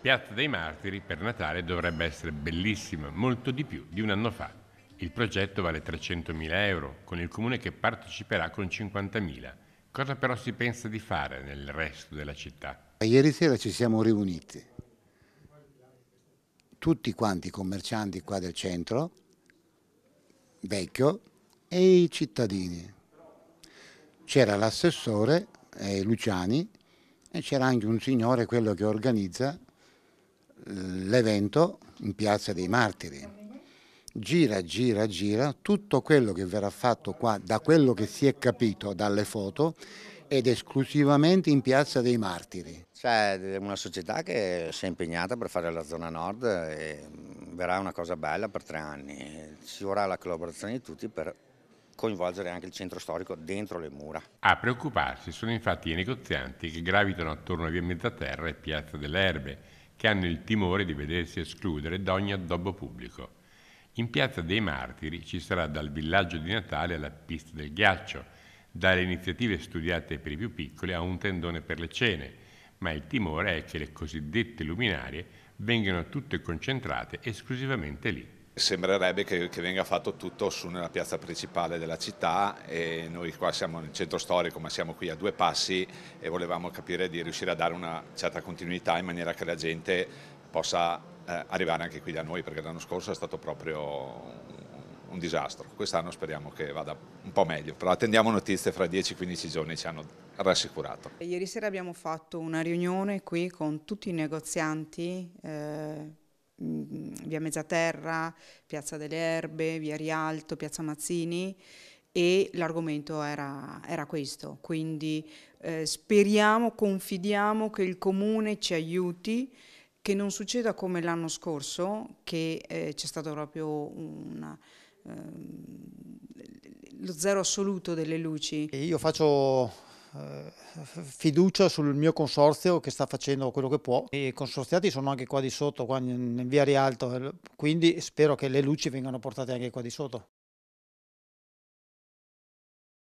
Piazza dei Martiri per Natale dovrebbe essere bellissima, molto di più di un anno fa. Il progetto vale 300.000 euro, con il comune che parteciperà con 50.000. Cosa però si pensa di fare nel resto della città? Ieri sera ci siamo riuniti, tutti quanti i commercianti qua del centro, vecchio, e i cittadini. C'era l'assessore eh, Luciani e c'era anche un signore, quello che organizza, l'evento in Piazza dei Martiri. Gira, gira, gira, tutto quello che verrà fatto qua, da quello che si è capito dalle foto, ed esclusivamente in Piazza dei Martiri. C'è una società che si è impegnata per fare la zona nord e verrà una cosa bella per tre anni. Ci vorrà la collaborazione di tutti per coinvolgere anche il centro storico dentro le mura. A preoccuparsi sono infatti i negozianti che gravitano attorno a via Mezzaterra e Piazza delle Erbe, che hanno il timore di vedersi escludere da ogni addobbo pubblico. In Piazza dei Martiri ci sarà dal villaggio di Natale alla pista del ghiaccio, dalle iniziative studiate per i più piccoli a un tendone per le cene, ma il timore è che le cosiddette luminarie vengano tutte concentrate esclusivamente lì sembrerebbe che, che, venga fatto tutto su nella piazza principale della città e noi qua siamo nel centro storico ma siamo qui a due passi e volevamo capire di riuscire a dare una certa continuità in maniera che la gente possa eh, arrivare anche qui da noi perché l'anno scorso è stato proprio un disastro, quest'anno speriamo che vada un po' meglio, però attendiamo notizie fra 10-15 giorni ci hanno rassicurato. Ieri sera abbiamo fatto una riunione qui con tutti i negozianti eh via Mezzaterra, Piazza delle Erbe, via Rialto, Piazza Mazzini e l'argomento era, era questo, quindi eh, speriamo, confidiamo che il comune ci aiuti, che non succeda come l'anno scorso, che eh, c'è stato proprio una, eh, lo zero assoluto delle luci. E io faccio eh, fiducia sul mio consorzio che sta facendo quello che può. I consorziati sono anche qua di sotto, qua in, via Rialto, eh, quindi spero che le luci vengano portate anche qua di sotto.